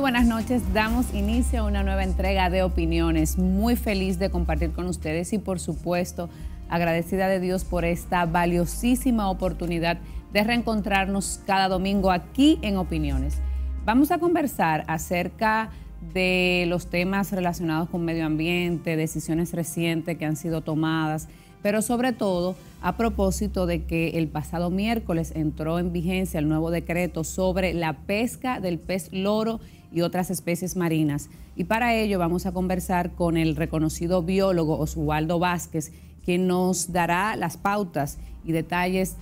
buenas noches. Damos inicio a una nueva entrega de opiniones. Muy feliz de compartir con ustedes y por supuesto agradecida de Dios por esta valiosísima oportunidad de reencontrarnos cada domingo aquí en Opiniones. Vamos a conversar acerca de los temas relacionados con medio ambiente, decisiones recientes que han sido tomadas, pero sobre todo a propósito de que el pasado miércoles entró en vigencia el nuevo decreto sobre la pesca del pez loro y otras especies marinas. Y para ello vamos a conversar con el reconocido biólogo Oswaldo Vázquez, quien nos dará las pautas y detalles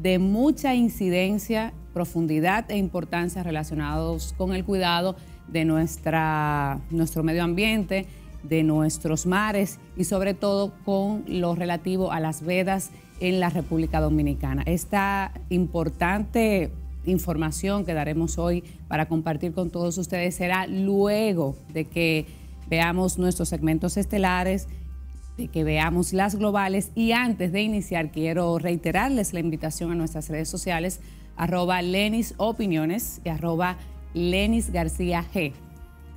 de mucha incidencia, profundidad e importancia relacionados con el cuidado de nuestra, nuestro medio ambiente, de nuestros mares y sobre todo con lo relativo a las vedas en la República Dominicana. Esta importante información que daremos hoy para compartir con todos ustedes será luego de que veamos nuestros segmentos estelares, de que veamos las globales y antes de iniciar quiero reiterarles la invitación a nuestras redes sociales arroba Lenis Opiniones y arroba Lenis García G.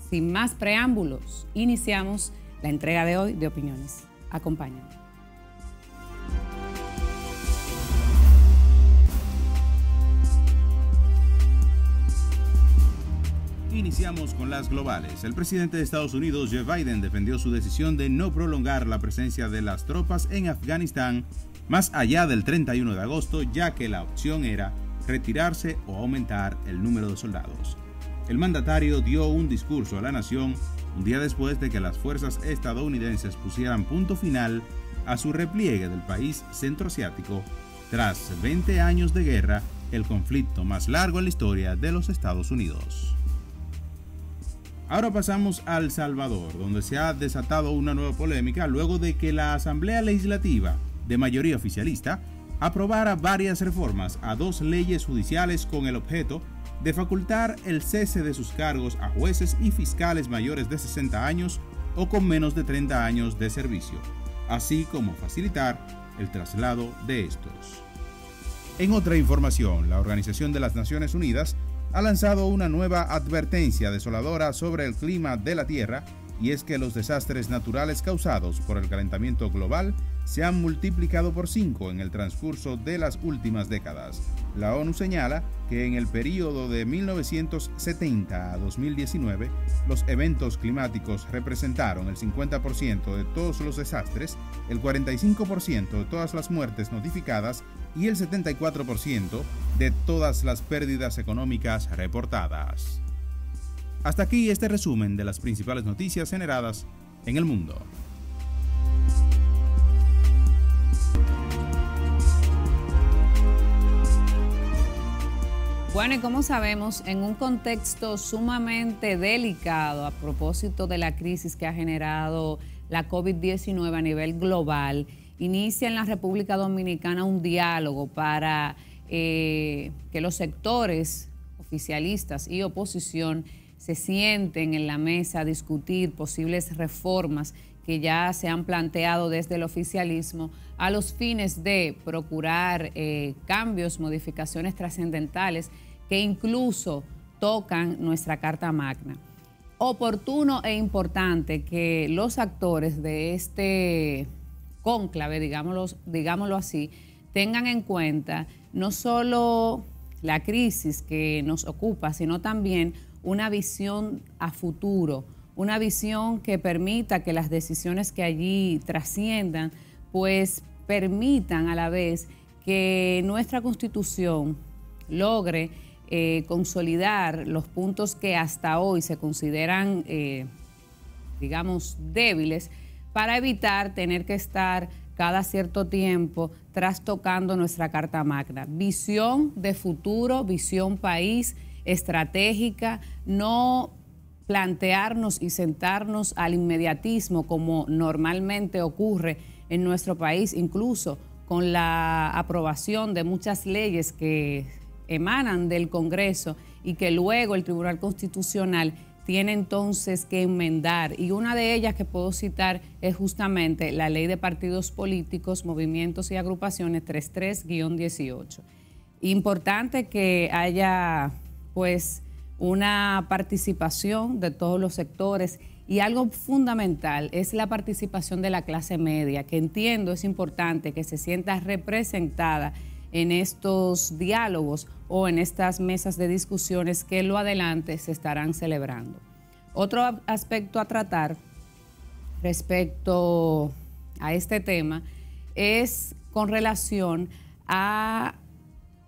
Sin más preámbulos, iniciamos la entrega de hoy de Opiniones. Acompáñenme. Iniciamos con las globales. El presidente de Estados Unidos, Joe Biden, defendió su decisión de no prolongar la presencia de las tropas en Afganistán más allá del 31 de agosto, ya que la opción era retirarse o aumentar el número de soldados. El mandatario dio un discurso a la nación un día después de que las fuerzas estadounidenses pusieran punto final a su repliegue del país centroasiático tras 20 años de guerra, el conflicto más largo en la historia de los Estados Unidos. Ahora pasamos a El Salvador, donde se ha desatado una nueva polémica luego de que la Asamblea Legislativa, de mayoría oficialista, aprobara varias reformas a dos leyes judiciales con el objeto de facultar el cese de sus cargos a jueces y fiscales mayores de 60 años o con menos de 30 años de servicio, así como facilitar el traslado de estos. En otra información, la Organización de las Naciones Unidas ha lanzado una nueva advertencia desoladora sobre el clima de la Tierra y es que los desastres naturales causados por el calentamiento global se han multiplicado por cinco en el transcurso de las últimas décadas. La ONU señala que en el periodo de 1970 a 2019, los eventos climáticos representaron el 50% de todos los desastres, el 45% de todas las muertes notificadas y el 74% de todas las pérdidas económicas reportadas. Hasta aquí este resumen de las principales noticias generadas en el mundo. Bueno, y como sabemos, en un contexto sumamente delicado a propósito de la crisis que ha generado la COVID-19 a nivel global, inicia en la República Dominicana un diálogo para eh, que los sectores oficialistas y oposición se sienten en la mesa a discutir posibles reformas que ya se han planteado desde el oficialismo a los fines de procurar eh, cambios, modificaciones trascendentales que incluso tocan nuestra Carta Magna. Oportuno e importante que los actores de este cónclave, digámoslo, digámoslo así, tengan en cuenta no solo la crisis que nos ocupa, sino también una visión a futuro, una visión que permita que las decisiones que allí trasciendan, pues permitan a la vez que nuestra constitución logre eh, consolidar los puntos que hasta hoy se consideran, eh, digamos, débiles para evitar tener que estar cada cierto tiempo trastocando nuestra Carta Magna. Visión de futuro, visión país estratégica, no plantearnos y sentarnos al inmediatismo como normalmente ocurre en nuestro país, incluso con la aprobación de muchas leyes que emanan del Congreso y que luego el Tribunal Constitucional tiene entonces que enmendar y una de ellas que puedo citar es justamente la ley de partidos políticos, movimientos y agrupaciones 33-18. Importante que haya pues una participación de todos los sectores y algo fundamental es la participación de la clase media, que entiendo es importante que se sienta representada en estos diálogos o en estas mesas de discusiones que lo adelante se estarán celebrando. Otro aspecto a tratar respecto a este tema es con relación a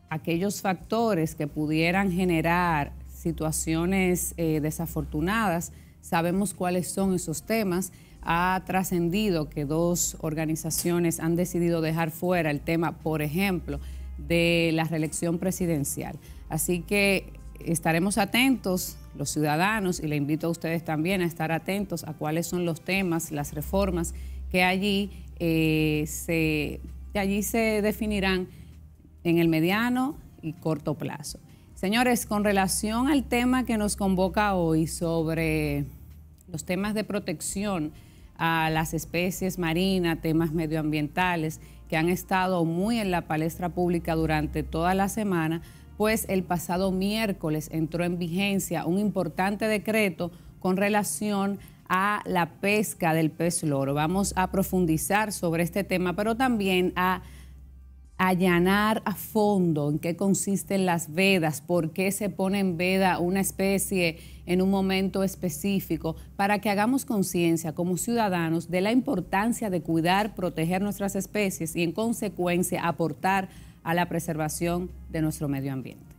aquellos factores que pudieran generar situaciones eh, desafortunadas. Sabemos cuáles son esos temas. Ha trascendido que dos organizaciones han decidido dejar fuera el tema, por ejemplo, de la reelección presidencial. Así que estaremos atentos, los ciudadanos, y le invito a ustedes también a estar atentos a cuáles son los temas, las reformas que allí, eh, se, allí se definirán en el mediano y corto plazo. Señores, con relación al tema que nos convoca hoy sobre los temas de protección a las especies marinas, temas medioambientales, que han estado muy en la palestra pública durante toda la semana, pues el pasado miércoles entró en vigencia un importante decreto con relación a la pesca del pez loro. Vamos a profundizar sobre este tema, pero también a allanar a fondo en qué consisten las vedas, por qué se pone en veda una especie en un momento específico, para que hagamos conciencia como ciudadanos de la importancia de cuidar, proteger nuestras especies y en consecuencia aportar a la preservación de nuestro medio ambiente.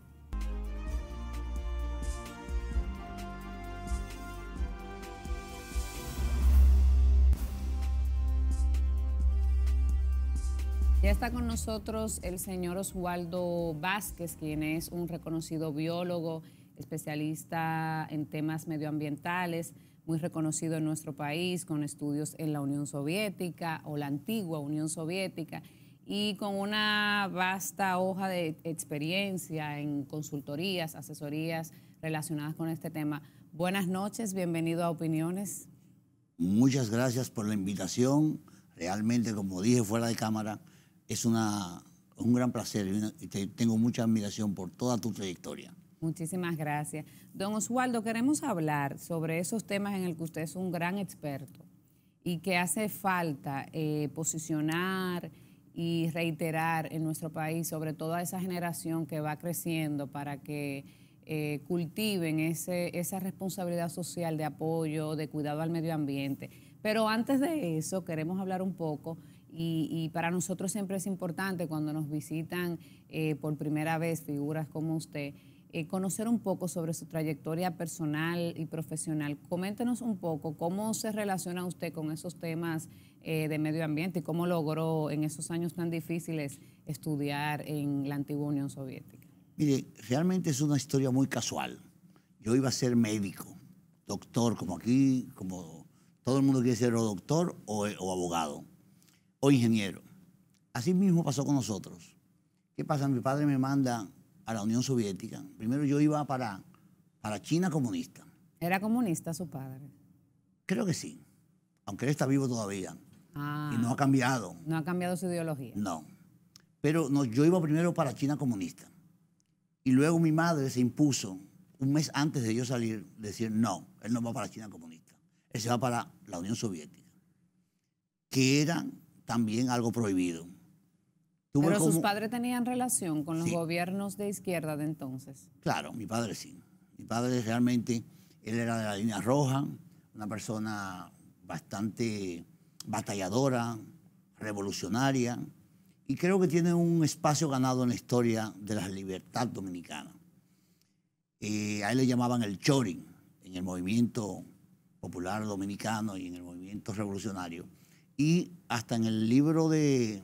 Ya está con nosotros el señor Oswaldo Vázquez, quien es un reconocido biólogo, especialista en temas medioambientales, muy reconocido en nuestro país, con estudios en la Unión Soviética o la antigua Unión Soviética y con una vasta hoja de experiencia en consultorías, asesorías relacionadas con este tema. Buenas noches, bienvenido a Opiniones. Muchas gracias por la invitación. Realmente, como dije fuera de cámara, es una, un gran placer y, tengo mucha admiración por toda tu trayectoria. Muchísimas gracias. Don Oswaldo, queremos hablar sobre esos temas en el que usted es un gran experto y que hace falta eh, posicionar y reiterar en nuestro país, sobre todo esa generación que va creciendo para que eh, cultiven ese, esa responsabilidad social de apoyo, de cuidado al medio ambiente. Pero antes de eso, queremos hablar un poco y, para nosotros siempre es importante cuando nos visitan eh, por primera vez figuras como usted, eh, conocer un poco sobre su trayectoria personal y profesional. Coméntenos un poco cómo se relaciona usted con esos temas eh, de medio ambiente y cómo logró en esos años tan difíciles estudiar en la antigua Unión Soviética. Mire, realmente es una historia muy casual. Yo iba a ser médico, doctor, como aquí, como todo el mundo quiere ser doctor o abogado o ingeniero. Así mismo pasó con nosotros. ¿Qué pasa? Mi padre me manda a la Unión Soviética. Primero yo iba para, para China comunista. ¿Era comunista su padre? Creo que sí, aunque él está vivo todavía. Ah. y no ha cambiado. ¿No ha cambiado su ideología? No. Pero no, yo iba primero para China comunista. Y luego mi madre se impuso, un mes antes de yo salir, decir, no, él no va para China comunista. Él se va para la Unión Soviética, que eran también algo prohibido. Pero sus padres tenían relación con los gobiernos de izquierda de entonces. Claro, mi padre sí. Mi padre realmente, él era de la línea roja, una persona bastante batalladora, revolucionaria, y creo que tiene un espacio ganado en la historia de la libertad dominicana. Eh, a él le llamaban el choring en el movimiento popular dominicano y en el movimiento revolucionario y hasta en el libro de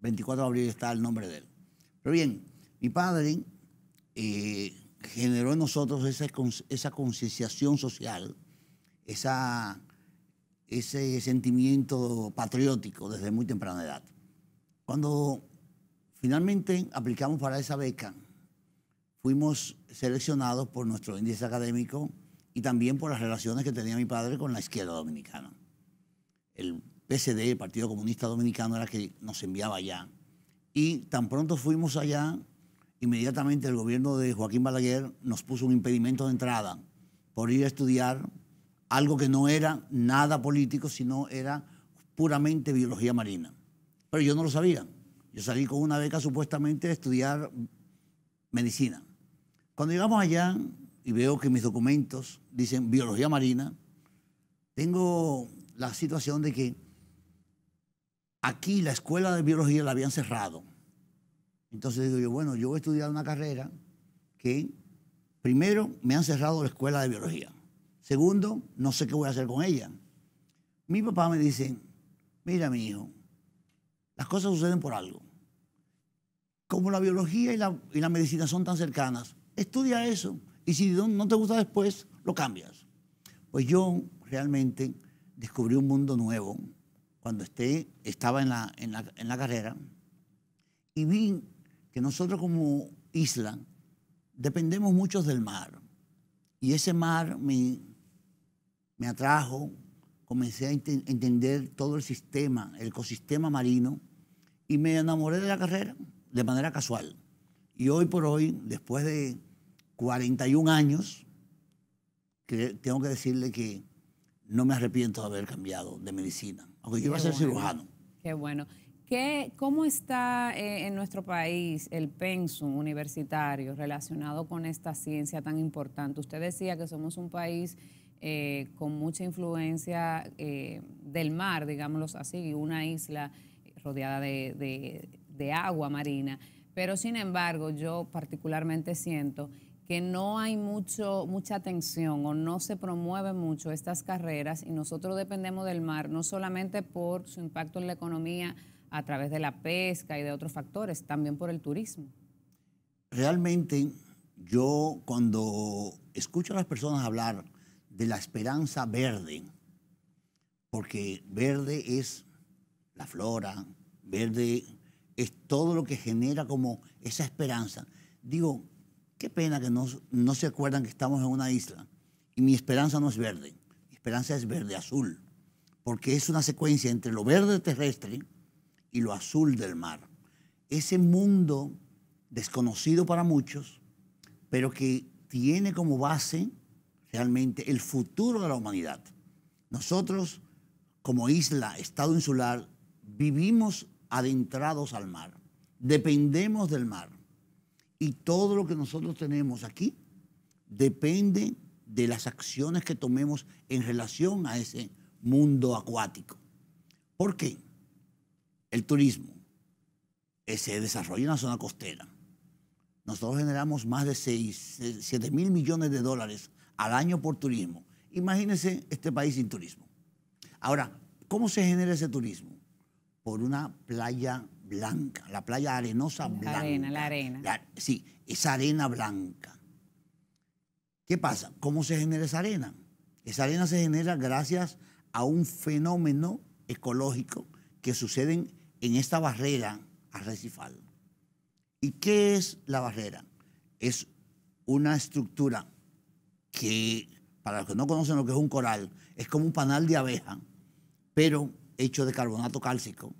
24 de abril está el nombre de él. Pero bien, mi padre eh, generó en nosotros esa, concienciación social, ese sentimiento patriótico desde muy temprana edad. Cuando finalmente aplicamos para esa beca, fuimos seleccionados por nuestro índice académico y también por las relaciones que tenía mi padre con la izquierda dominicana el PCD, Partido Comunista Dominicano, era que nos enviaba allá. Y tan pronto fuimos allá, inmediatamente el gobierno de Joaquín Balaguer nos puso un impedimento de entrada por ir a estudiar algo que no era nada político, sino era puramente biología marina. Pero yo no lo sabía. Yo salí con una beca supuestamente a estudiar medicina. Cuando llegamos allá y veo que mis documentos dicen biología marina, tengo la situación de que aquí la escuela de biología la habían cerrado. Entonces digo yo, bueno, yo voy a estudiar una carrera que primero me han cerrado la escuela de biología. Segundo, no sé qué voy a hacer con ella. Mi papá me dice, mira mi hijo, las cosas suceden por algo. Como la biología y la, medicina son tan cercanas, estudia eso y si no, no te gusta después, lo cambias. Pues yo realmente descubrí un mundo nuevo cuando esté, estaba en la, en, la, carrera y vi que nosotros como isla dependemos mucho del mar. Y ese mar me, me atrajo, comencé a entender todo el sistema, el ecosistema marino, y me enamoré de la carrera de manera casual. Y hoy por hoy, después de 41 años, que tengo que decirle que no me arrepiento de haber cambiado de medicina, aunque yo iba a ser cirujano. Qué bueno. ¿Qué, ¿Cómo está eh, en nuestro país el pensum universitario relacionado con esta ciencia tan importante? Usted decía que somos un país eh, con mucha influencia eh, del mar, digámoslo así, una isla rodeada de agua marina, pero sin embargo yo particularmente siento que no hay mucho, mucha atención o no se promueven mucho estas carreras y nosotros dependemos del mar no solamente por su impacto en la economía a través de la pesca y de otros factores, también por el turismo. Realmente yo cuando escucho a las personas hablar de la esperanza verde, porque verde es la flora, verde es todo lo que genera como esa esperanza, digo, Qué pena que no, se acuerdan que estamos en una isla. Y mi esperanza no es verde, mi esperanza es verde-azul, porque es una secuencia entre lo verde terrestre y lo azul del mar. Ese mundo desconocido para muchos, pero que tiene como base realmente el futuro de la humanidad. Nosotros, como isla, Estado insular, vivimos adentrados al mar, dependemos del mar. Y todo lo que nosotros tenemos aquí depende de las acciones que tomemos en relación a ese mundo acuático. ¿Por qué? El turismo se desarrolla en la zona costera. Nosotros generamos más de 7 eh, mil millones de dólares al año por turismo. Imagínense este país sin turismo. Ahora, ¿cómo se genera ese turismo? Por una playa blanca, la playa arenosa la blanca. Arena, la arena. sí, esa arena blanca. ¿Qué pasa? ¿Cómo se genera esa arena? Esa arena se genera gracias a un fenómeno ecológico que sucede en esta barrera arrecifal. ¿Y qué es la barrera? Es una estructura que, para los que no conocen lo que es un coral, es como un panal de abeja, pero hecho de carbonato cálcico,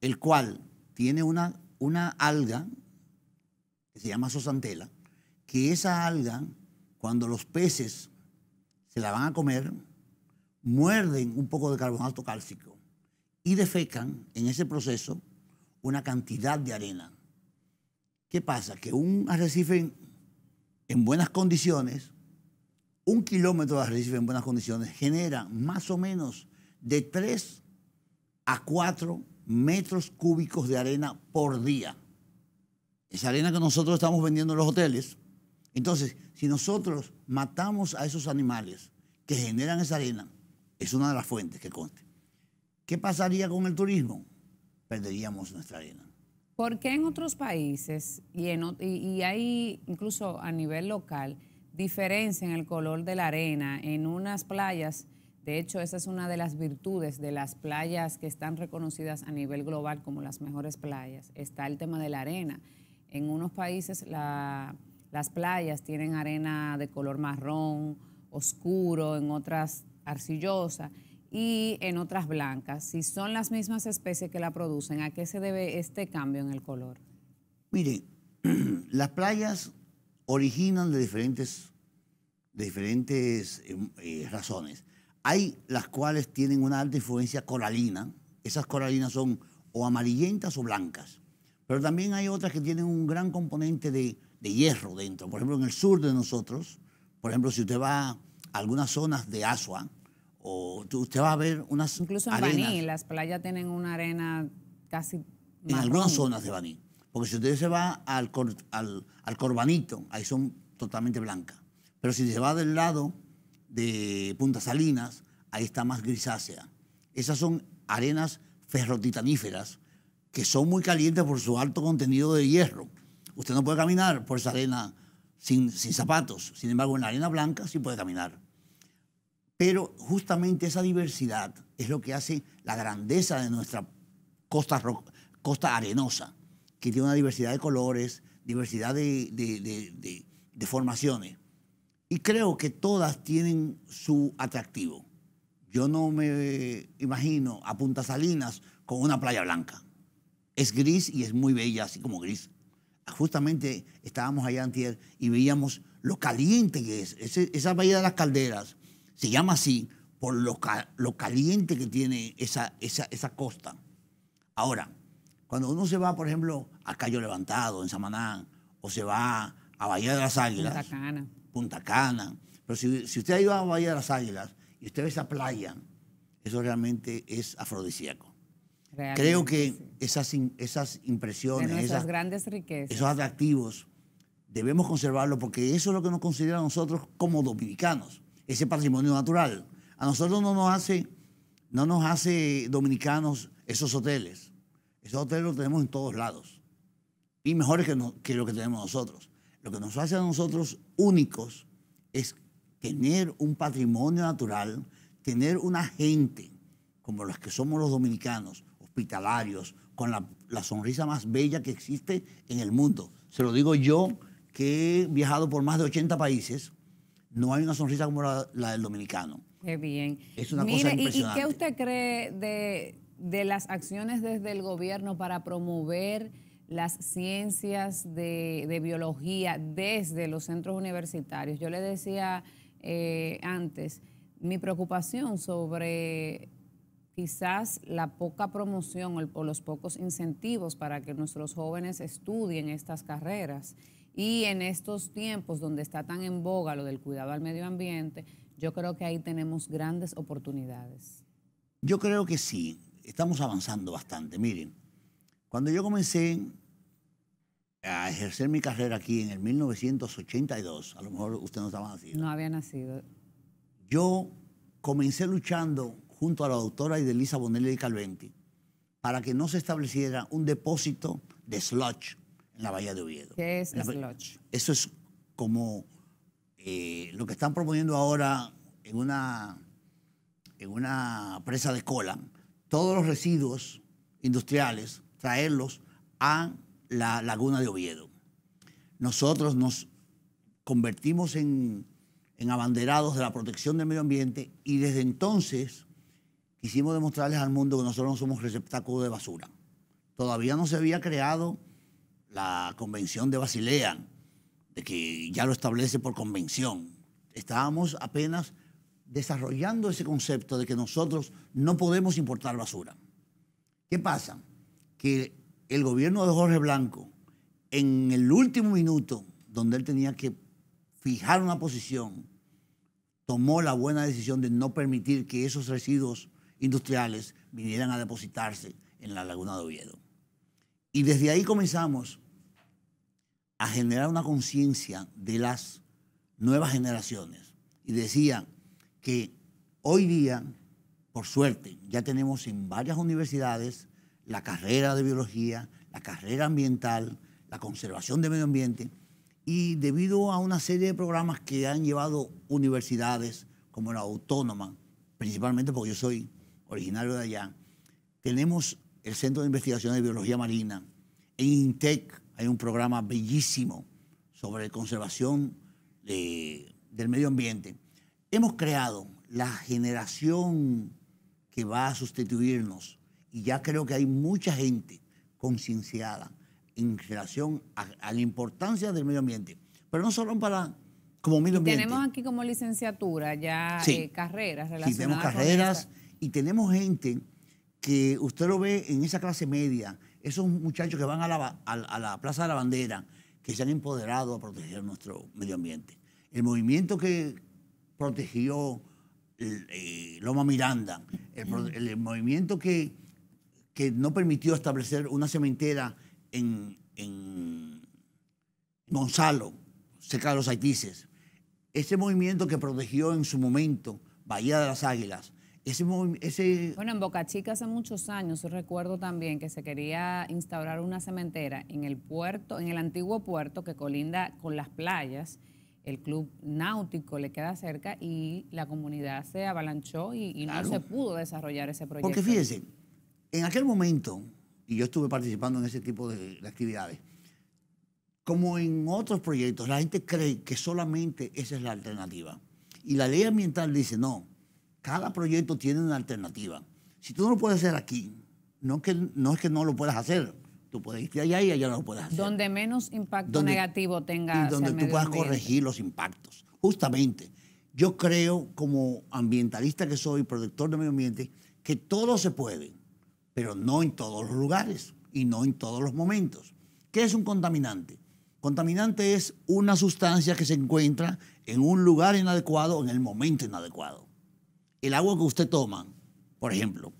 el cual tiene una, una alga que se llama sosantela, que esa alga, cuando los peces se la van a comer, muerden un poco de carbonato cálcico y defecan en ese proceso una cantidad de arena. ¿Qué pasa? Que un arrecife en buenas condiciones, un kilómetro de arrecife en buenas condiciones genera más o menos de 3 a 4 metros cúbicos de arena por día. Esa arena que nosotros estamos vendiendo en los hoteles. Entonces, si nosotros matamos a esos animales que generan esa arena, es una de las fuentes que conste. ¿Qué pasaría con el turismo? Perderíamos nuestra arena. ¿Por qué en otros países, y, en, y, y hay incluso a nivel local, diferencia en el color de la arena, en unas playas de hecho, esa es una de las virtudes de las playas que están reconocidas a nivel global como las mejores playas. Está el tema de la arena. En unos países las playas tienen arena de color marrón, oscuro, en otras arcillosa y en otras blancas. Si son las mismas especies que la producen, ¿a qué se debe este cambio en el color? Mire, las playas originan de diferentes, diferentes em, eh, razones. Hay las cuales tienen una alta influencia coralina. Esas coralinas son o amarillentas o blancas. Pero también hay otras que tienen un gran componente de, de hierro dentro. Por ejemplo, en el sur de nosotros, por ejemplo, si usted va a algunas zonas de Asua, o usted va a ver unas Incluso en Baní, las playas tienen una arena casi... En algunas zonas de Baní. Porque si usted se va al, al, al Corbanito, ahí son totalmente blancas. Pero si se va del lado de Punta Salinas ahí está más grisácea. Esas son arenas ferrotitaníferas que son muy calientes por su alto contenido de hierro. Usted no puede caminar por esa arena sin, zapatos, sin embargo en la arena blanca sí puede caminar. Pero justamente esa diversidad es lo que hace la grandeza de nuestra costa, costa arenosa, que tiene una diversidad de colores, diversidad de, de, de formaciones. Y creo que todas tienen su atractivo. Yo no me imagino a Punta Salinas con una playa blanca. Es gris y es muy bella, así como gris. Ah, justamente estábamos allá antier y veíamos lo caliente que es. esa bahía de las calderas se llama así por lo, caliente que tiene esa, esa, esa costa. Ahora, cuando uno se va, por ejemplo, a Cayo Levantado, en Samaná, o se va a Bahía de las Águilas, Punta Cana. Pero si, usted ha ido a Bahía de las Águilas y usted ve esa playa, eso realmente es afrodisíaco. Creo que esas, impresiones, esas grandes riquezas, esos atractivos, debemos conservarlo porque eso es lo que nos considera a nosotros como dominicanos, ese patrimonio natural. A nosotros no nos hace, no nos hace dominicanos esos hoteles. Esos hoteles los tenemos en todos lados y mejores que, no, que lo que tenemos nosotros. Lo que nos hace a nosotros únicos es tener un patrimonio natural, tener una gente como las que somos los dominicanos, hospitalarios, con la, sonrisa más bella que existe en el mundo. Se lo digo yo, que he viajado por más de 80 países, no hay una sonrisa como la, del dominicano. Qué bien. Es una cosa impresionante. ¿y, ¿y, qué usted cree de, de las acciones desde el gobierno para promover las ciencias de, biología desde los centros universitarios. Yo le decía eh, antes mi preocupación sobre quizás la poca promoción o, o los pocos incentivos para que nuestros jóvenes estudien estas carreras. Y en estos tiempos donde está tan en boga lo del cuidado al medio ambiente, yo creo que ahí tenemos grandes oportunidades. Yo creo que sí, estamos avanzando bastante. Miren, cuando yo comencé a ejercer mi carrera aquí en el 1982, a lo mejor usted no estaba nacido. No había nacido. Yo comencé luchando junto a la doctora Idelisa Bonelli y Calventi para que no se estableciera un depósito de sludge en la Bahía de Oviedo. ¿Qué es la, sludge? Eso es como eh, lo que están proponiendo ahora en una, en una presa de cola. Todos los residuos industriales traerlos a la laguna de Oviedo. Nosotros nos convertimos en, abanderados de la protección del medio ambiente y desde entonces quisimos demostrarles al mundo que nosotros no somos receptáculo de basura. Todavía no se había creado la convención de Basilea, de que ya lo establece por convención. Estábamos apenas desarrollando ese concepto de que nosotros no podemos importar basura. ¿Qué pasa? que el gobierno de Jorge Blanco, en el último minuto, donde él tenía que fijar una posición, tomó la buena decisión de no permitir que esos residuos industriales vinieran a depositarse en la laguna de Oviedo. Y desde ahí comenzamos a generar una conciencia de las nuevas generaciones. Y decía que hoy día, por suerte, ya tenemos en varias universidades la carrera de biología, la carrera ambiental, la conservación del medio ambiente, y debido a una serie de programas que han llevado universidades como la Autónoma, principalmente porque yo soy originario de allá, tenemos el Centro de Investigación de Biología Marina, en INTEC hay un programa bellísimo sobre conservación eh, del medio ambiente. Hemos creado la generación que va a sustituirnos y ya creo que hay mucha gente concienciada en relación a, la importancia del medio ambiente, pero no solo para como medio ambiente. tenemos aquí como licenciatura ya eh, carreras relacionadas. Sí, tenemos carreras y tenemos gente que usted lo ve en esa clase media, esos muchachos que van a la, Plaza de la Bandera, que se han empoderado a proteger nuestro medio ambiente. El movimiento que protegió eh, Loma Miranda, el movimiento que que no permitió establecer una cementera en, Gonzalo, cerca de los Haitises. Ese movimiento que protegió en su momento Bahía de las Águilas, ese, ese... Bueno, en Boca Chica hace muchos años, recuerdo también que se quería instaurar una cementera en el puerto, en el antiguo puerto que colinda con las playas. El club náutico le queda cerca y la comunidad se avalanchó y, no se pudo desarrollar ese proyecto. Porque fíjense, en aquel momento, y yo estuve participando en ese tipo de, actividades, como en otros proyectos, la gente cree que solamente esa es la alternativa. Y la ley ambiental dice, no, cada proyecto tiene una alternativa. Si tú no lo puedes hacer aquí, no, es que no lo puedas hacer, tú puedes ir allá y allá no lo puedes hacer. Donde menos impacto negativo tenga. Y donde tú puedas corregir los impactos. Justamente, yo creo como ambientalista que soy, protector de medio ambiente, que todo se puede pero no en todos los lugares y no en todos los momentos. ¿Qué es un contaminante? Contaminante es una sustancia que se encuentra en un lugar inadecuado en el momento inadecuado. El agua que usted toma, por ejemplo,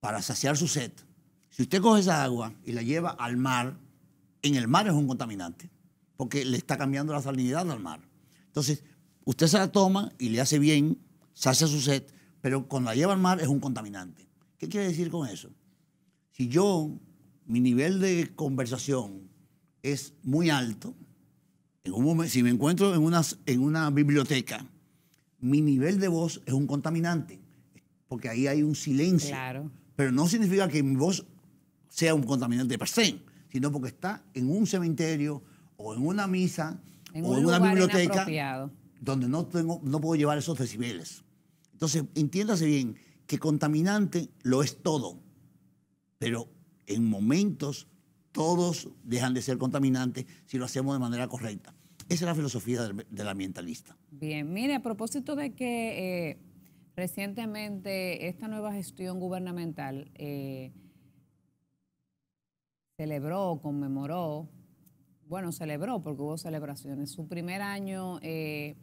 para saciar su sed, si usted coge esa agua y la lleva al mar, en el mar es un contaminante, porque le está cambiando la salinidad al mar. Entonces, usted se la toma y le hace bien, sacia su sed, pero cuando la lleva al mar es un contaminante. ¿Qué quiere decir con eso? Si yo, mi nivel de conversación es muy alto, en un si me encuentro en una, biblioteca, mi nivel de voz es un contaminante, porque ahí hay un silencio. Claro. Pero no significa que mi voz sea un contaminante per se, sino porque está en un cementerio o en una misa o en una biblioteca donde no, tengo, no puedo llevar esos decibeles. Entonces, entiéndase bien, que contaminante lo es todo, pero en momentos todos dejan de ser contaminantes si lo hacemos de manera correcta. Esa es la filosofía del, ambientalista. Bien, mire, a propósito de que eh, recientemente esta nueva gestión gubernamental eh, celebró, conmemoró, bueno, celebró porque hubo celebraciones, su primer año eh,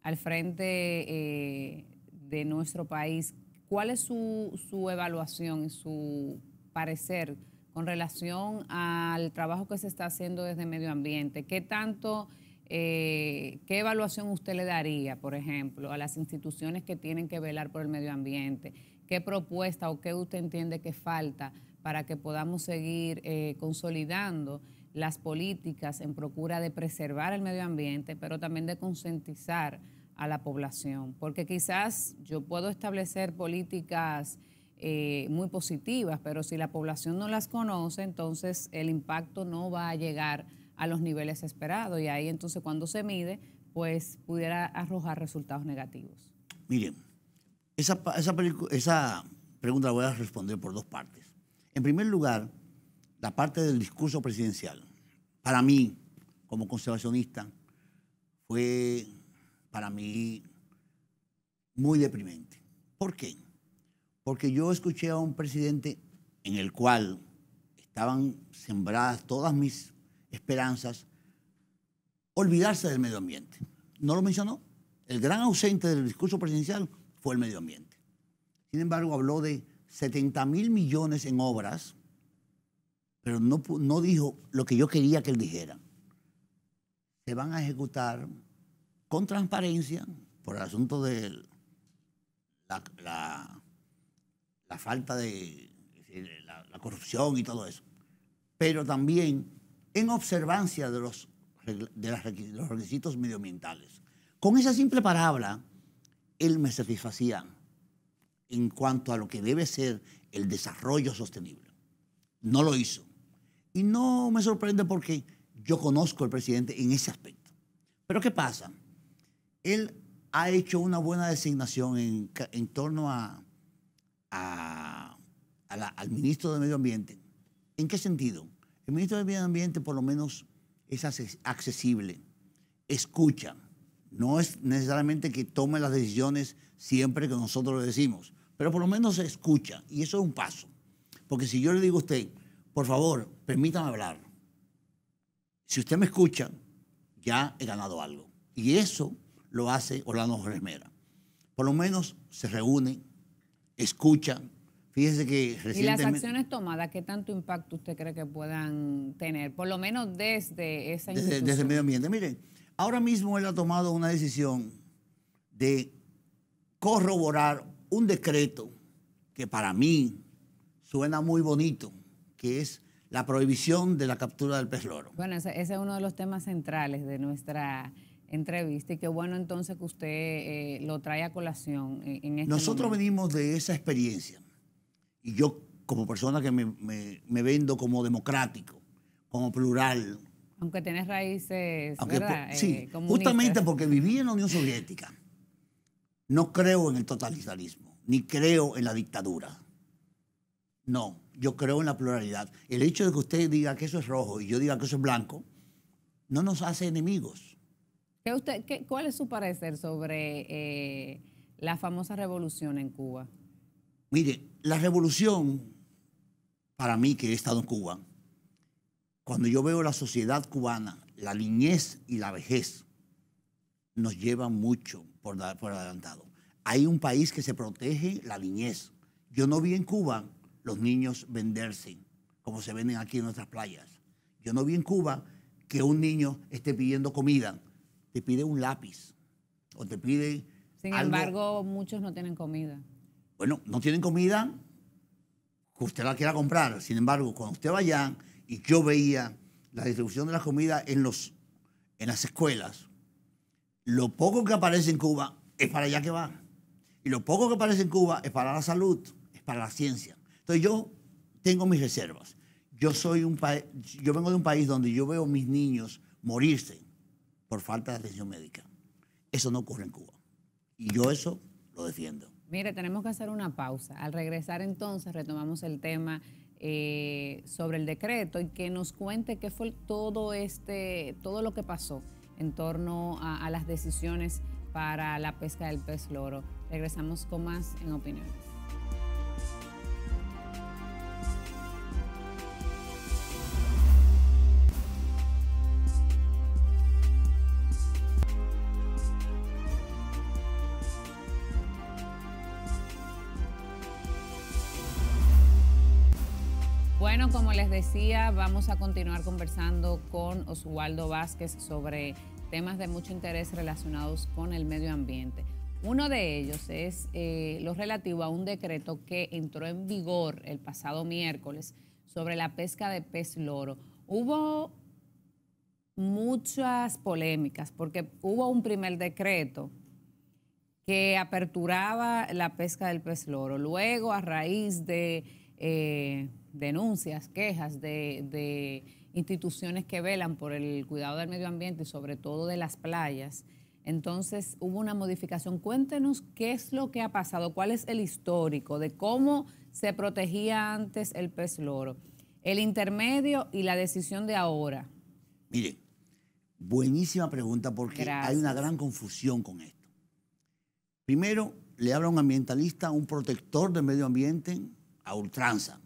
al frente de nuestro país ¿Cuál es su, evaluación y su parecer con relación al trabajo que se está haciendo desde medio ambiente? ¿Qué tanto, eh, qué evaluación usted le daría, por ejemplo, a las instituciones que tienen que velar por el medio ambiente? ¿Qué propuesta o qué usted entiende que falta para que podamos seguir eh, consolidando las políticas en procura de preservar el medio ambiente, pero también de concientizar? a la población, porque quizás yo puedo establecer políticas eh, muy positivas, pero si la población no las conoce, entonces el impacto no va a llegar a los niveles esperados y ahí entonces cuando se mide, pues pudiera arrojar resultados negativos. Miren, esa, esa, esa pregunta la voy a responder por dos partes. En primer lugar, la parte del discurso presidencial. Para mí, como conservacionista, fue para mí muy deprimente. ¿Por qué? Porque yo escuché a un presidente en el cual estaban sembradas todas mis esperanzas, olvidarse del medio ambiente. No lo mencionó. El gran ausente del discurso presidencial fue el medio ambiente. Sin embargo, habló de 70 mil millones en obras, pero no, no dijo lo que yo quería que él dijera. Se van a ejecutar con transparencia por el asunto de la, falta de la, corrupción y todo eso, pero también en observancia de los, de los requisitos medioambientales. Con esa simple palabra, él me satisfacía en cuanto a lo que debe ser el desarrollo sostenible. No lo hizo. Y no me sorprende porque yo conozco al presidente en ese aspecto. Pero ¿qué pasa? él ha hecho una buena designación en, torno al ministro de Medio Ambiente. ¿En qué sentido? El ministro de Medio Ambiente por lo menos es accesible, escucha. No es necesariamente que tome las decisiones siempre que nosotros le decimos, pero por lo menos escucha. Y eso es un paso. Porque si yo le digo a usted, por favor, permítame hablar. Si usted me escucha, ya he ganado algo. Y eso lo hace Orlando remera Por lo menos se reúnen, escuchan. Fíjese que recientemente... ¿Y las acciones tomadas qué tanto impacto usted cree que puedan tener? Por lo menos desde esa desde, desde el medio ambiente. Miren, ahora mismo él ha tomado una decisión de corroborar un decreto que para mí suena muy bonito, que es la prohibición de la captura del pez loro. Bueno, ese, ese es uno de los temas centrales de nuestra entrevista y qué bueno entonces que usted eh, lo trae a colación en este Nosotros venimos de esa experiencia y yo como persona que me, vendo como democrático, como plural. Aunque tenés raíces, Sí, eh, justamente porque viví en la Unión Soviética. No creo en el totalitarismo, ni creo en la dictadura. No, yo creo en la pluralidad. El hecho de que usted diga que eso es rojo y yo diga que eso es blanco, no nos hace enemigos usted, ¿Cuál es su parecer sobre eh, la famosa revolución en Cuba? Mire, la revolución, para mí que he estado en Cuba, cuando yo veo la sociedad cubana, la niñez y la vejez, nos llevan mucho por, por adelantado. Hay un país que se protege la niñez. Yo no vi en Cuba los niños venderse como se venden aquí en nuestras playas. Yo no vi en Cuba que un niño esté pidiendo comida te pide un lápiz o te pide... Sin embargo, muchos no tienen comida. Bueno, no tienen comida, que usted la quiera comprar. Sin embargo, cuando usted allá, y yo veía la distribución de la comida en, los, en las escuelas, lo poco que aparece en Cuba es para allá que va. Y lo poco que aparece en Cuba es para la salud, es para la ciencia. Entonces yo tengo mis reservas. Yo soy un yo vengo de un país donde yo veo mis niños morirse por falta de atención médica. Eso no ocurre en Cuba. Y yo eso lo defiendo. Mire, tenemos que hacer una pausa. Al regresar entonces retomamos el tema eh, sobre el decreto y que nos cuente qué fue todo este, todo lo que pasó en torno a, a las decisiones para la pesca del pez loro. Regresamos con más en opiniones. decía, vamos a continuar conversando con Oswaldo Vázquez sobre temas de mucho interés relacionados con el medio ambiente. Uno de ellos es eh, lo relativo a un decreto que entró en vigor el pasado miércoles sobre la pesca de pez loro. Hubo muchas polémicas porque hubo un primer decreto que aperturaba la pesca del pez loro. Luego, a raíz de eh, denuncias, quejas de, instituciones que velan por el cuidado del medio ambiente y sobre todo de las playas. Entonces hubo una modificación. Cuéntenos qué es lo que ha pasado, cuál es el histórico de cómo se protegía antes el pez loro, el intermedio y la decisión de ahora. Miren, buenísima pregunta porque hay una gran confusión con esto. Primero, le habla un ambientalista, un protector del medio ambiente, a ultranza.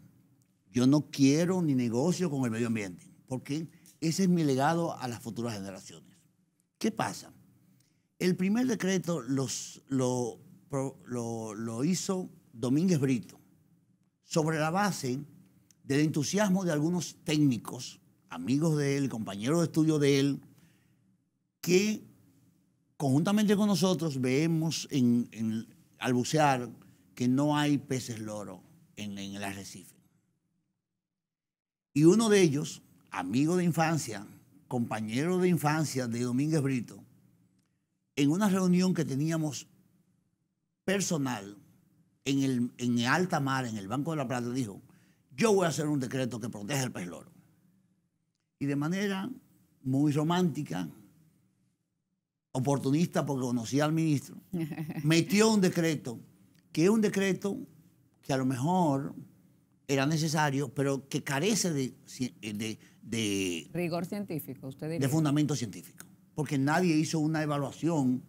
Yo no quiero ni negocio con el medio ambiente, porque ese es mi legado a las futuras generaciones. ¿Qué pasa? El primer decreto lo, hizo Domínguez Brito sobre la base del entusiasmo de algunos técnicos, amigos de él, compañeros de estudio de él, que conjuntamente con nosotros vemos en, en, al bucear que no hay peces loro, en, el arrecife. Y uno de ellos, amigo de infancia, compañero de infancia de Domínguez Brito, en una reunión que teníamos personal en, el, en alta mar, en el Banco de la Plata, dijo, yo voy a hacer un decreto que proteja el pez loro. Y de manera muy romántica, oportunista porque conocía al ministro, metió un decreto, que es un decreto que a lo mejor era necesario, pero que carece eh, de, rigor científico, usted diría. De fundamento científico. Porque nadie hizo una evaluación,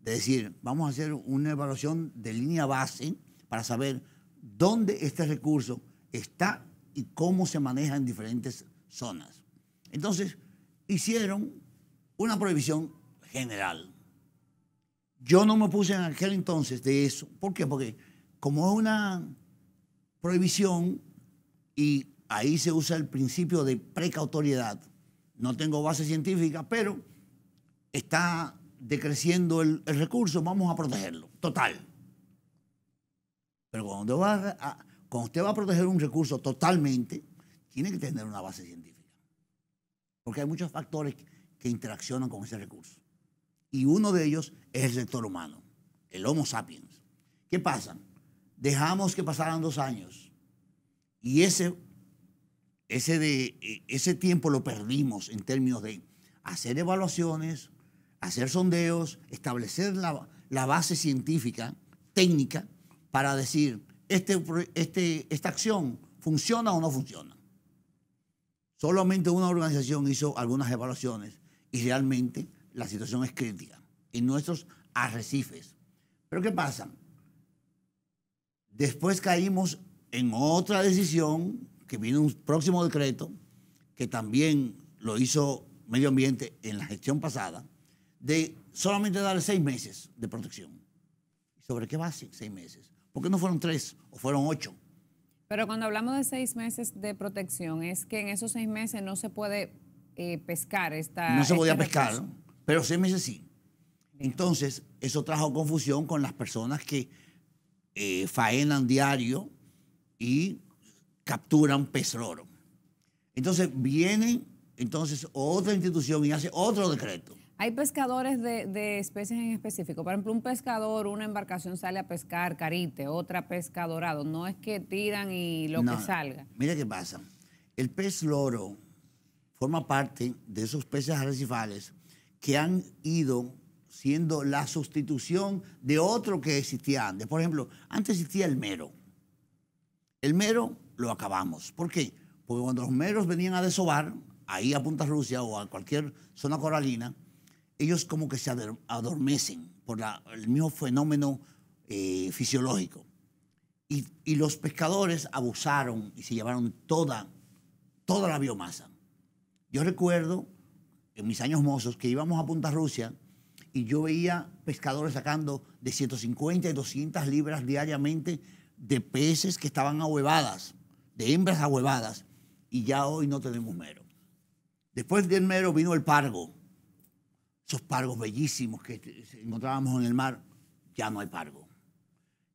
de decir, vamos a hacer una evaluación de línea base para saber dónde este recurso está y cómo se maneja en diferentes zonas. Entonces, hicieron una prohibición general. Yo no me puse en aquel entonces de eso. ¿Por qué? Porque como es una prohibición y ahí se usa el principio de precautoriedad. No tengo base científica, pero está decreciendo el, recurso, vamos a protegerlo. Total. Pero cuando, va cuando usted va a proteger un recurso totalmente, tiene que tener una base científica. Porque hay muchos factores que interaccionan con ese recurso. Y uno de ellos es el sector humano, el Homo sapiens. ¿Qué pasa? dejamos que pasaran dos años y ese, ese, de, e, ese tiempo lo perdimos en términos de hacer evaluaciones, hacer sondeos, establecer la, base científica, técnica, para decir, este, este, esta acción funciona o no funciona. Solamente una organización hizo algunas evaluaciones y realmente la situación es crítica en nuestros arrecifes. Pero ¿qué pasa? Después caímos en otra decisión, que viene un próximo decreto, que también lo hizo Medio Ambiente en la gestión pasada, de solamente darle seis meses de protección. ¿Sobre qué base? Seis meses. ¿Por qué no fueron tres o fueron ocho? Pero cuando hablamos de seis meses de protección, es que en esos seis meses no se puede eh, pescar esta. No se este podía pescar, pero seis meses sí. Entonces, eso trajo confusión con las personas que eh, faenan diario y capturan pez loro. Entonces viene entonces otra institución y hace otro decreto. Hay pescadores de, especies en específico. Por ejemplo, un pescador, una embarcación sale a pescar carite, otra pesca dorado. No es que tiran y lo que salga. Mira qué pasa. El pez loro forma parte de esos peces arrecifales que han ido siendo la sustitución de otro que existía antes. Por ejemplo, antes existía el mero. El mero lo acabamos. ¿Por qué? Porque cuando los meros venían a desovar, ahí a Punta Rusia o a cualquier zona coralina, ellos como que se adormecen por el mismo fenómeno eh, fisiológico. Y, y, los pescadores abusaron y se llevaron toda, toda la biomasa. Yo recuerdo en mis años mozos que íbamos a Punta Rusia y yo veía pescadores sacando de 150 y 200 libras diariamente de peces que estaban ahuevadas, de hembras ahuevadas, y ya hoy no tenemos mero. Después del mero vino el pargo, esos pargos bellísimos que encontrábamos en el mar, ya no hay pargo.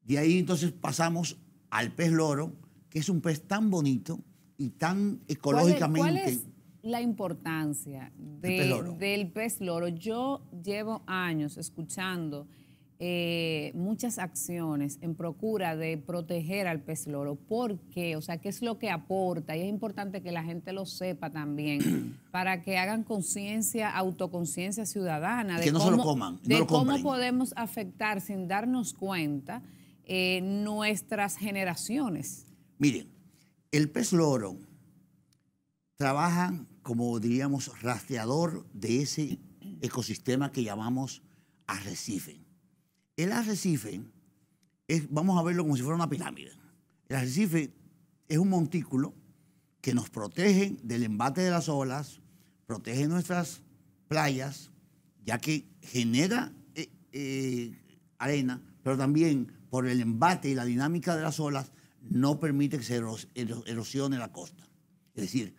De ahí entonces pasamos al pez loro, que es un pez tan bonito y tan ecológicamente la importancia del pez loro. Yo llevo años escuchando eh, muchas acciones en procura de proteger al pez loro. ¿Por qué? O sea, ¿qué es lo que aporta? Y es importante que la gente lo sepa también, para que hagan conciencia, autoconciencia ciudadana. De cómo, de cómo podemos afectar sin darnos cuenta eh, nuestras generaciones. Miren, el pez loro trabaja como diríamos, rastreador de ese ecosistema que llamamos arrecife. El arrecife es, vamos a verlo como si fuera una pirámide. El arrecife es un montículo que nos protege del embate de las olas, protege nuestras playas, ya que genera eh, eh, arena, pero también por el embate y la dinámica de las olas no permite que se erosione la costa. Es decir,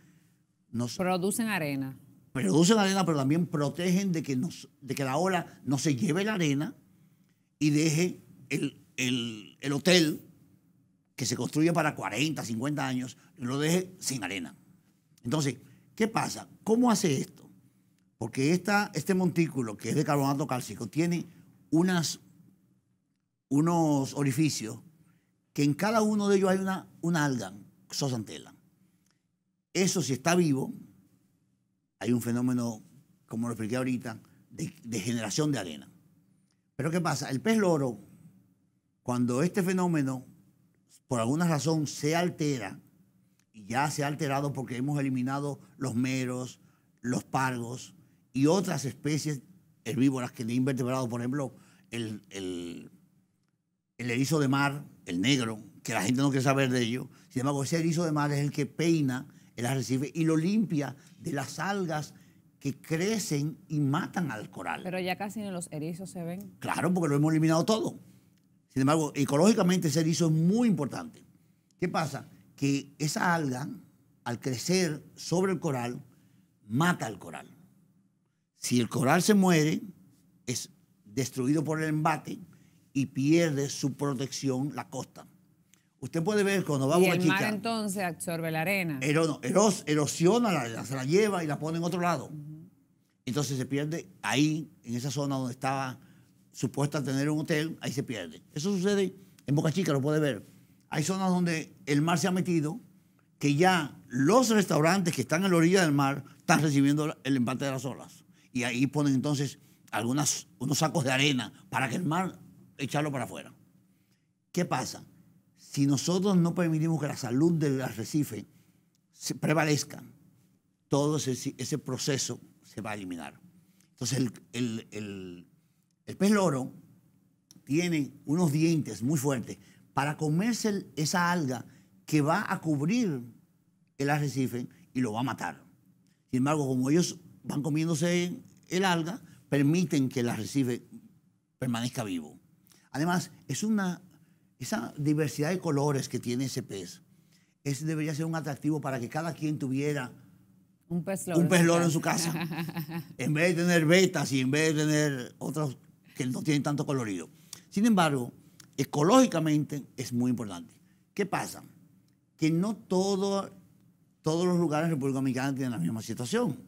producen arena. Producen arena, pero también protegen de que, de que la ola no se lleve la arena y deje el, hotel que se construye para 40, 50 años, lo deje sin arena. Entonces, ¿qué pasa? ¿Cómo hace esto? Porque esta, este montículo, que es de carbonato cálcico, tiene unas, unos orificios que en cada uno de ellos hay una, una alga, sosantela. Eso si está vivo, hay un fenómeno, como lo expliqué ahorita, de, generación de arena. Pero ¿qué pasa? El pez loro, cuando este fenómeno, por alguna razón, se altera, y ya se ha alterado porque hemos eliminado los meros, los pargos y otras especies herbívoras que de invertebrados, por ejemplo, el, el erizo de mar, el negro, que la gente no quiere saber de ello. Sin embargo, ese erizo de mar es el que peina el arrecife y lo limpia de las algas que crecen y matan al coral. Pero ya casi ni los erizos se ven. Claro, porque lo hemos eliminado todo. Sin embargo, ecológicamente ese erizo es muy importante. ¿Qué pasa? Que esa alga, al crecer sobre el coral, mata al coral. Si el coral se muere, es destruido por el embate y pierde su protección la costa. Usted puede ver cuando va a chica. el mar entonces absorbe la arena. erosiona, la, arena se la lleva y la pone en otro lado. Entonces se pierde ahí, en esa zona donde estaba supuesta tener un hotel, ahí se pierde. Eso sucede en Boca Chica, lo puede ver. Hay zonas donde el mar se ha metido, que ya los restaurantes que están en la orilla del mar están recibiendo el empate de las olas. Y ahí ponen entonces algunas, unos sacos de arena para que el mar echarlo para afuera. ¿Qué pasa? si nosotros no permitimos que la salud del arrecife prevalezca, todo ese, proceso se va a eliminar. Entonces el, el pez loro tiene unos dientes muy fuertes para comerse esa alga que va a cubrir el arrecife y lo va a matar. Sin embargo, como ellos van comiéndose el alga, permiten que el arrecife permanezca vivo. Además, es una esa diversidad de colores que tiene ese pez, ese debería ser un atractivo para que cada quien tuviera un pez loro, en su casa. en vez de tener betas y en vez de tener otros que no tienen tanto colorido. Sin embargo, ecológicamente es muy importante. ¿Qué pasa? Que no todos los lugares de República Dominicana tienen la misma situación.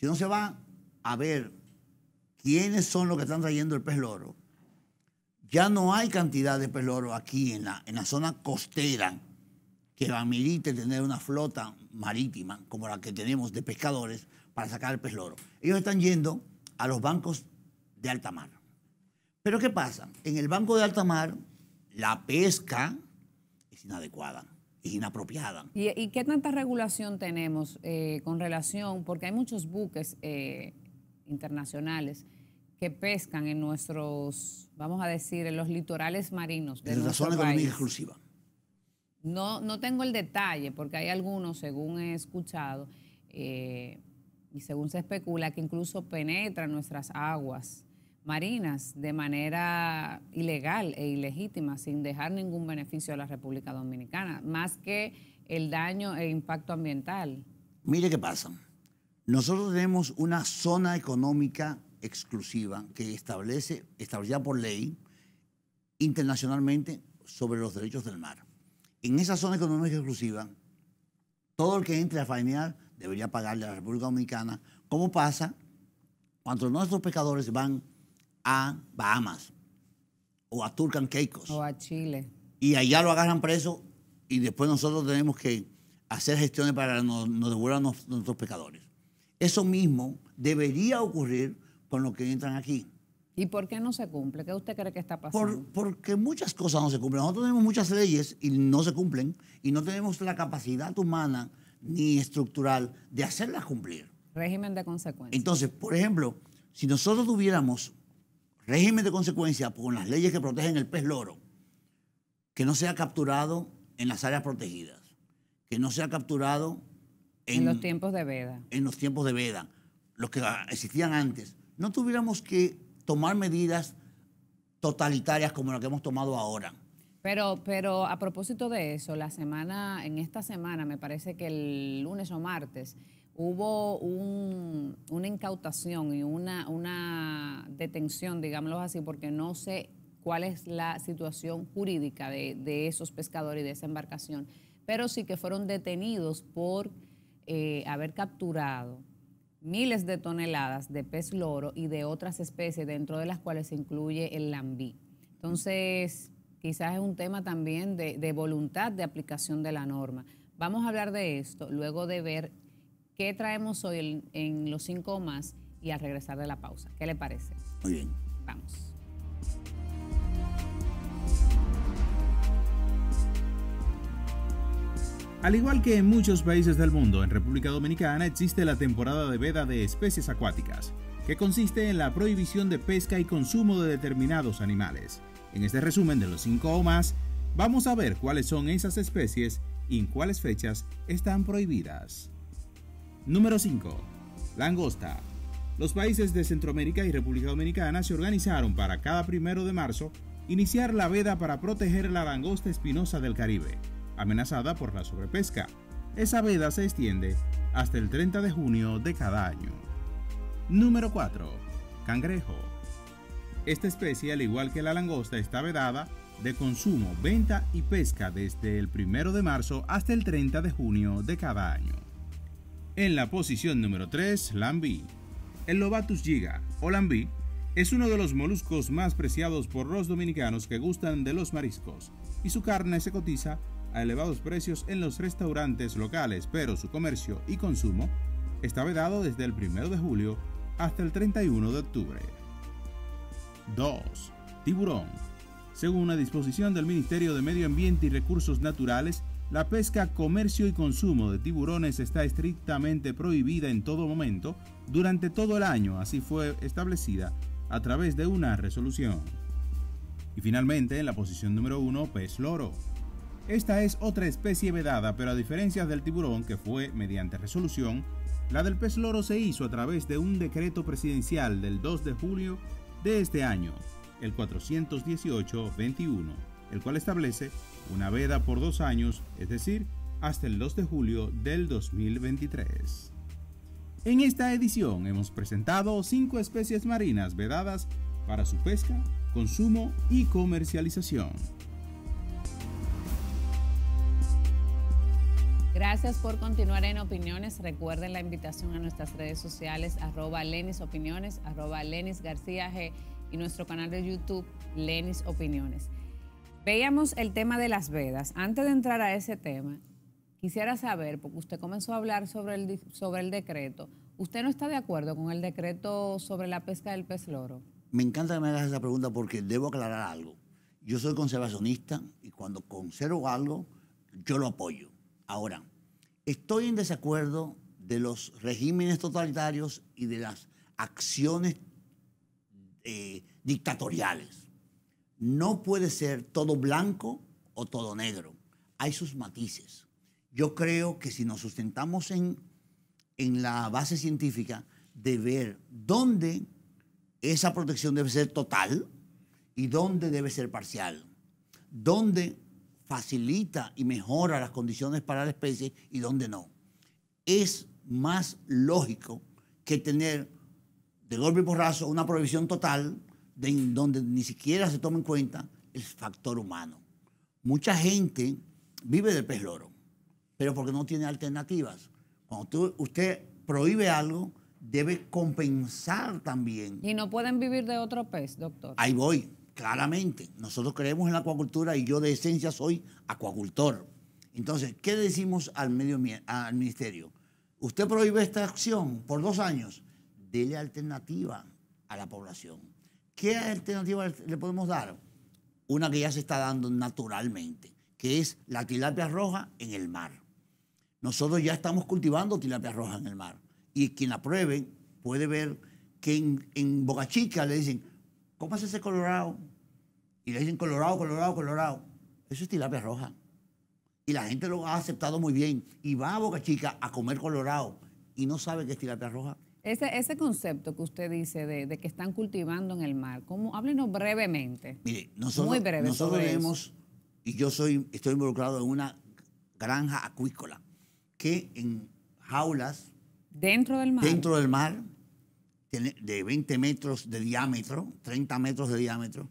Si no se va a ver quiénes son los que están trayendo el pez loro, ya no hay cantidad de peloro aquí en la, zona costera que amerite tener una flota marítima como la que tenemos de pescadores para sacar el peloro. Ellos están yendo a los bancos de alta mar. Pero ¿qué pasa? En el banco de alta mar la pesca es inadecuada es inapropiada. ¿Y, qué tanta regulación tenemos eh, con relación? Porque hay muchos buques eh, internacionales que pescan en nuestros, vamos a decir, en los litorales marinos. De en la zona económica exclusiva. No, no tengo el detalle, porque hay algunos, según he escuchado, eh, y según se especula, que incluso penetran nuestras aguas marinas de manera ilegal e ilegítima, sin dejar ningún beneficio a la República Dominicana, más que el daño e impacto ambiental. Mire qué pasa. Nosotros tenemos una zona económica exclusiva que establece, establecida por ley internacionalmente sobre los derechos del mar. En esa zona económica exclusiva, todo el que entre a faenear debería pagarle a la República Dominicana, como pasa cuando nuestros pescadores van a Bahamas o a Turcan Caicos. O a Chile. Y allá lo agarran preso y después nosotros tenemos que hacer gestiones para nos, nos devuelvan nuestros pescadores. Eso mismo debería ocurrir con lo que entran aquí. ¿Y por qué no se cumple? ¿Qué usted cree que está pasando? porque muchas cosas no se cumplen. Nosotros tenemos muchas leyes y no se cumplen y no tenemos la capacidad humana ni estructural de hacerlas cumplir. Régimen de consecuencia. Entonces, por ejemplo, si nosotros tuviéramos régimen de consecuencia con las leyes que protegen el pez loro, que no sea capturado en las áreas protegidas, que no sea capturado en los tiempos de veda. En los tiempos de veda, los que existían antes no tuviéramos que tomar medidas totalitarias como las que hemos tomado ahora. Pero, pero a propósito de eso, la semana, en esta semana, me parece que el lunes o martes, hubo una incautación y una, detención, digámoslo así, porque no sé cuál es la situación jurídica de, esos pescadores y de esa embarcación, pero sí que fueron detenidos por eh, haber capturado miles de toneladas de pez loro y de otras especies, dentro de las cuales se incluye el lambí. Entonces, quizás es un tema también de, voluntad de aplicación de la norma. Vamos a hablar de esto luego de ver qué traemos hoy en, en los cinco más y al regresar de la pausa. ¿Qué le parece? Muy bien. Vamos. Al igual que en muchos países del mundo, en República Dominicana existe la temporada de veda de especies acuáticas, que consiste en la prohibición de pesca y consumo de determinados animales. En este resumen de los cinco o más, vamos a ver cuáles son esas especies y en cuáles fechas están prohibidas. Número 5. Langosta. Los países de Centroamérica y República Dominicana se organizaron para cada primero de marzo iniciar la veda para proteger la langosta espinosa del Caribe amenazada por la sobrepesca. Esa veda se extiende hasta el 30 de junio de cada año. Número 4. Cangrejo. Esta especie, al igual que la langosta, está vedada de consumo, venta y pesca desde el 1 de marzo hasta el 30 de junio de cada año. En la posición número 3, Lambí. El Lobatus giga o Lambi es uno de los moluscos más preciados por los dominicanos que gustan de los mariscos y su carne se cotiza a elevados precios en los restaurantes locales, pero su comercio y consumo está vedado desde el 1 de julio hasta el 31 de octubre. 2. Tiburón. Según una disposición del Ministerio de Medio Ambiente y Recursos Naturales, la pesca, comercio y consumo de tiburones está estrictamente prohibida en todo momento durante todo el año, así fue establecida a través de una resolución. Y finalmente, en la posición número 1, pez loro. Esta es otra especie vedada, pero a diferencia del tiburón, que fue mediante resolución, la del pez loro se hizo a través de un decreto presidencial del 2 de julio de este año, el 418-21, el cual establece una veda por dos años, es decir, hasta el 2 de julio del 2023. En esta edición hemos presentado cinco especies marinas vedadas para su pesca, consumo y comercialización. Gracias por continuar en Opiniones. Recuerden la invitación a nuestras redes sociales, arroba Lenis Opiniones, arroba Lenis García G y nuestro canal de YouTube, Lenis Opiniones. Veíamos el tema de las vedas. Antes de entrar a ese tema, quisiera saber, porque usted comenzó a hablar sobre el, sobre el decreto, ¿usted no está de acuerdo con el decreto sobre la pesca del pez loro? Me encanta que me hagas esa pregunta porque debo aclarar algo. Yo soy conservacionista y cuando conservo algo, yo lo apoyo. Ahora, Estoy en desacuerdo de los regímenes totalitarios y de las acciones eh, dictatoriales. No puede ser todo blanco o todo negro. Hay sus matices. Yo creo que si nos sustentamos en, en la base científica de ver dónde esa protección debe ser total y dónde debe ser parcial, dónde facilita y mejora las condiciones para la especie y donde no. Es más lógico que tener de golpe y porrazo una prohibición total de donde ni siquiera se toma en cuenta el factor humano. Mucha gente vive del pez loro, pero porque no tiene alternativas. Cuando usted prohíbe algo, debe compensar también. Y no pueden vivir de otro pez, doctor. Ahí voy. Claramente, nosotros creemos en la acuacultura y yo de esencia soy acuacultor. Entonces, ¿qué decimos al, medio, al ministerio? Usted prohíbe esta acción por dos años. Dele alternativa a la población. ¿Qué alternativa le podemos dar? Una que ya se está dando naturalmente, que es la tilapia roja en el mar. Nosotros ya estamos cultivando tilapia roja en el mar. Y quien la pruebe puede ver que en, en Boca Chica le dicen, ¿cómo hace ese colorado? Y le dicen Colorado, Colorado, Colorado. Eso es tilapia roja. Y la gente lo ha aceptado muy bien. Y va a Boca Chica a comer Colorado y no sabe que es tilapia roja. Ese, ese concepto que usted dice de, que están cultivando en el mar, háblenos brevemente. Mire, nosotros, muy breve nosotros vemos, y yo soy, estoy involucrado en una granja acuícola, que en jaulas... Dentro del mar. Dentro del mar, de 20 metros de diámetro, 30 metros de diámetro,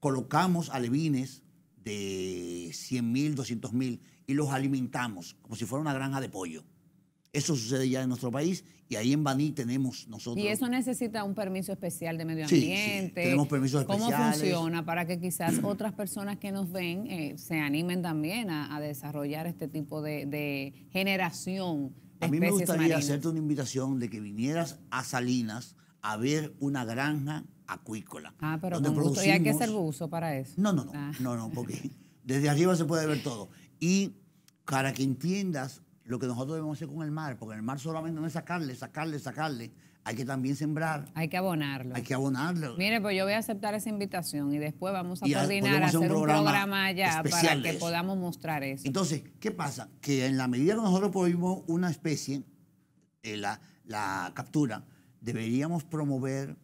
colocamos alevines de 100 mil, 200 mil y los alimentamos como si fuera una granja de pollo. Eso sucede ya en nuestro país y ahí en Baní tenemos nosotros. Y eso necesita un permiso especial de medio ambiente. Sí, Tenemos permisos especiales. ¿Cómo funciona para que quizás otras personas que nos ven eh, se animen también a, desarrollar este tipo de, de generación A mí me gustaría hacerte una invitación de que vinieras a Salinas a ver una granja acuícola. Ah, pero hay que hacer buzo para eso? No, no, no, ah. no, no, porque desde arriba se puede ver todo. Y para que entiendas lo que nosotros debemos hacer con el mar, porque el mar solamente no es sacarle, sacarle, sacarle, hay que también sembrar. Hay que abonarlo. Hay que abonarlo. Mire, pues yo voy a aceptar esa invitación y después vamos a coordinar, hacer un programa, allá para que podamos mostrar eso. Entonces, ¿qué pasa? Que en la medida que nosotros prohibimos una especie, eh, la, la captura, deberíamos promover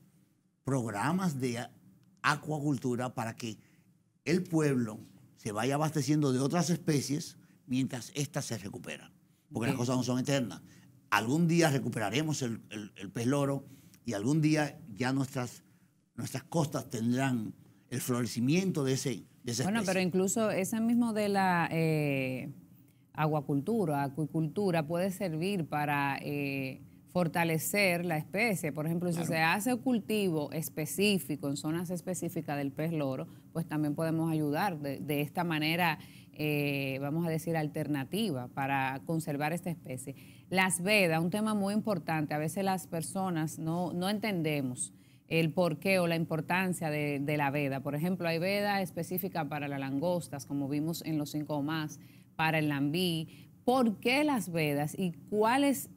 programas de acuacultura para que el pueblo se vaya abasteciendo de otras especies mientras ésta se recuperan. Porque las cosas no son eternas. Algún día recuperaremos el, el, pez loro y algún día ya nuestras, nuestras costas tendrán el florecimiento de ese. De bueno, pero incluso ese mismo de la eh, acuacultura acuicultura, puede servir para eh, fortalecer la especie. Por ejemplo, si se hace cultivo específico en zonas específicas del pez loro, pues también podemos ayudar de, esta manera, eh, vamos a decir, alternativa para conservar esta especie. Las vedas, un tema muy importante, a veces las personas no, entendemos el porqué o la importancia de, la veda. Por ejemplo, hay veda específica para las langostas, como vimos en los cinco o más, para el lambí. ¿Por qué las vedas y cuáles es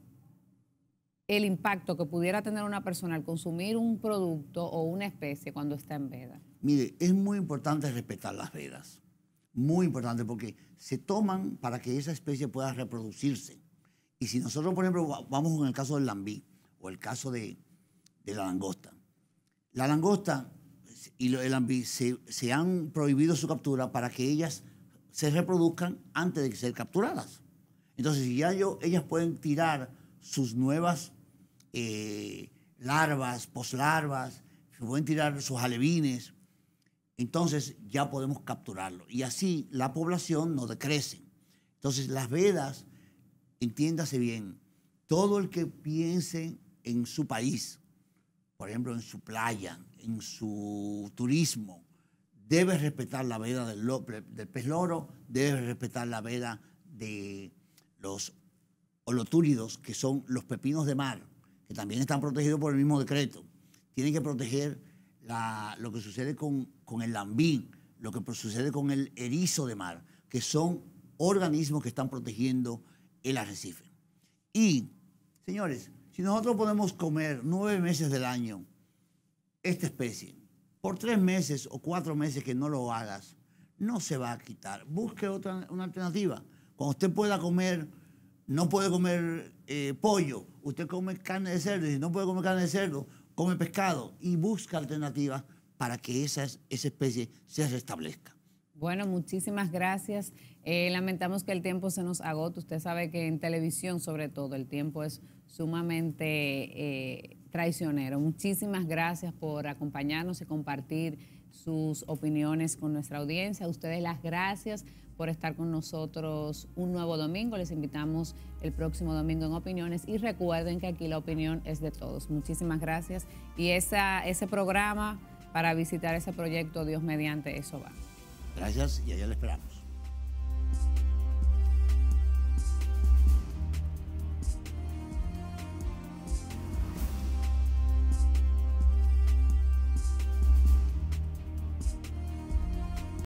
el impacto que pudiera tener una persona al consumir un producto o una especie cuando está en veda? Mire, es muy importante respetar las vedas. Muy importante porque se toman para que esa especie pueda reproducirse. Y si nosotros, por ejemplo, vamos en el caso del lambí o el caso de, la langosta. La langosta y el lambí se, han prohibido su captura para que ellas se reproduzcan antes de ser capturadas. Entonces, si ya yo, ellas pueden tirar sus nuevas eh, larvas, poslarvas, se pueden tirar sus alevines. Entonces ya podemos capturarlo. Y así la población no decrece. Entonces las vedas, entiéndase bien, todo el que piense en su país, por ejemplo, en su playa, en su turismo, debe respetar la veda del, pez loro, debe respetar la veda de los holotúridos que son los pepinos de mar que también están protegidos por el mismo decreto. Tienen que proteger lo que sucede con, el lambín, lo que sucede con el erizo de mar, que son organismos que están protegiendo el arrecife. Y, señores, si nosotros podemos comer nueve meses del año esta especie, por tres meses o cuatro meses que no lo hagas, no se va a quitar. Busque otra, una alternativa. Cuando usted pueda comer no puede comer eh, pollo, usted come carne de cerdo, y si no puede comer carne de cerdo, come pescado y busca alternativas para que esa especie se restablezca. Bueno, muchísimas gracias. Eh, lamentamos que el tiempo se nos agote. Usted sabe que en televisión, sobre todo, el tiempo es sumamente eh, traicionero. Muchísimas gracias por acompañarnos y compartir sus opiniones con nuestra audiencia. A ustedes las gracias por estar con nosotros un nuevo domingo. Les invitamos el próximo domingo en Opiniones y recuerden que aquí la opinión es de todos. Muchísimas gracias y esa, ese programa para visitar ese proyecto Dios mediante eso va. Gracias y allá le esperamos.